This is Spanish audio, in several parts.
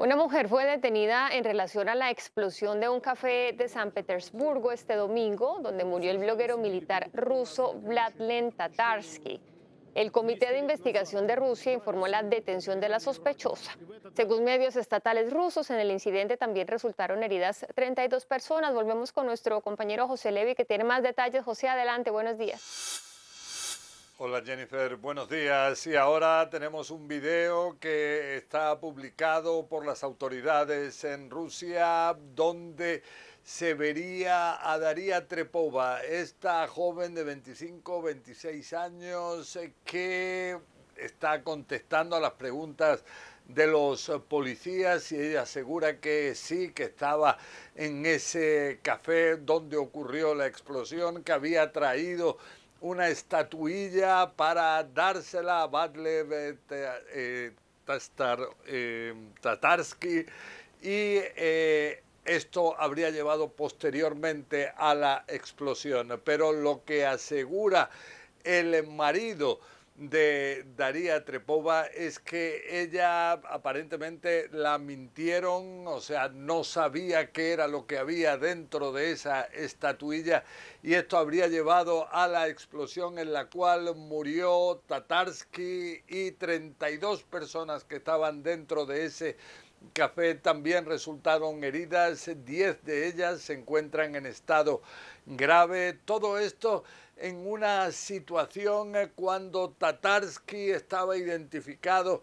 Una mujer fue detenida en relación a la explosión de un café de San Petersburgo este domingo, donde murió el bloguero militar ruso Vladlen Tatarsky. El Comité de Investigación de Rusia informó la detención de la sospechosa. Según medios estatales rusos, en el incidente también resultaron heridas 32 personas. Volvemos con nuestro compañero José Levi, que tiene más detalles. José, adelante, buenos días. Hola Jennifer, buenos días. Y ahora tenemos un video que está publicado por las autoridades en Rusia donde se vería a Daría Trepova, esta joven de 25, 26 años eh, que está contestando a las preguntas de los policías y ella asegura que sí, que estaba en ese café donde ocurrió la explosión, que había traído una estatuilla para dársela a Badlev eh, em, Tatarsky y eh, esto habría llevado posteriormente a la explosión. Pero lo que asegura el marido de Daría Trepova es que ella aparentemente la mintieron, o sea, no sabía qué era lo que había dentro de esa estatuilla y esto habría llevado a la explosión en la cual murió Tatarsky y 32 personas que estaban dentro de ese Café también resultaron heridas, 10 de ellas se encuentran en estado grave. Todo esto en una situación eh, cuando Tatarsky estaba identificado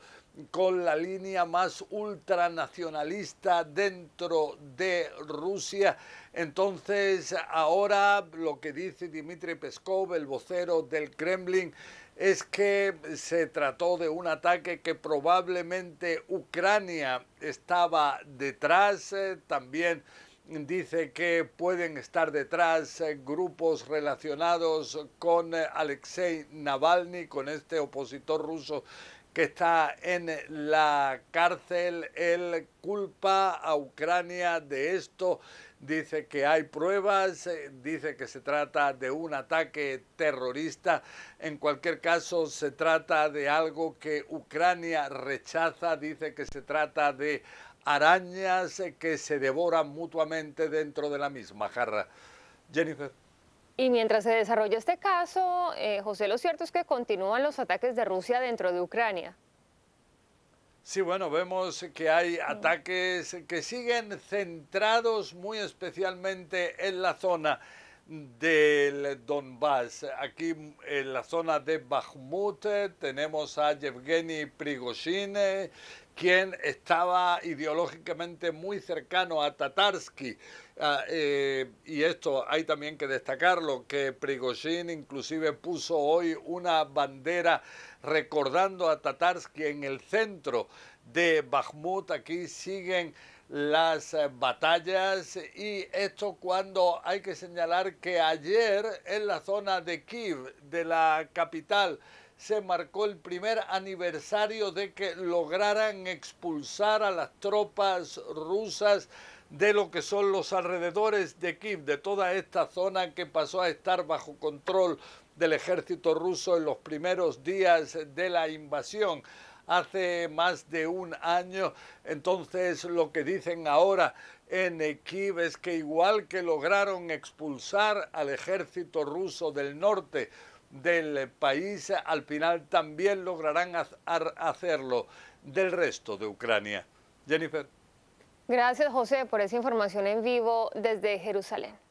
con la línea más ultranacionalista dentro de Rusia. Entonces, ahora lo que dice Dmitry Peskov, el vocero del Kremlin, es que se trató de un ataque que probablemente Ucrania estaba detrás, también dice que pueden estar detrás eh, grupos relacionados con eh, Alexei Navalny, con este opositor ruso que está en la cárcel. Él culpa a Ucrania de esto, dice que hay pruebas, eh, dice que se trata de un ataque terrorista. En cualquier caso, se trata de algo que Ucrania rechaza, dice que se trata de arañas eh, que se devoran mutuamente dentro de la misma jarra. Jennifer. Y mientras se desarrolla este caso, eh, José, lo cierto es que continúan los ataques de Rusia dentro de Ucrania. Sí, bueno, vemos que hay mm. ataques que siguen centrados muy especialmente en la zona del Donbass. Aquí en la zona de Bakhmut eh, tenemos a Yevgeny Prigozhin, eh, quien estaba ideológicamente muy cercano a Tatarsky. Ah, eh, y esto hay también que destacarlo, que Prigozhin inclusive puso hoy una bandera recordando a Tatarsky en el centro de Bakhmut. Aquí siguen las eh, batallas y esto cuando hay que señalar que ayer en la zona de Kiev, de la capital, se marcó el primer aniversario de que lograran expulsar a las tropas rusas de lo que son los alrededores de Kiev, de toda esta zona que pasó a estar bajo control del ejército ruso en los primeros días de la invasión hace más de un año. Entonces lo que dicen ahora en Kiev es que igual que lograron expulsar al ejército ruso del norte del país, al final también lograrán hacerlo del resto de Ucrania. Jennifer. Gracias José por esa información en vivo desde Jerusalén.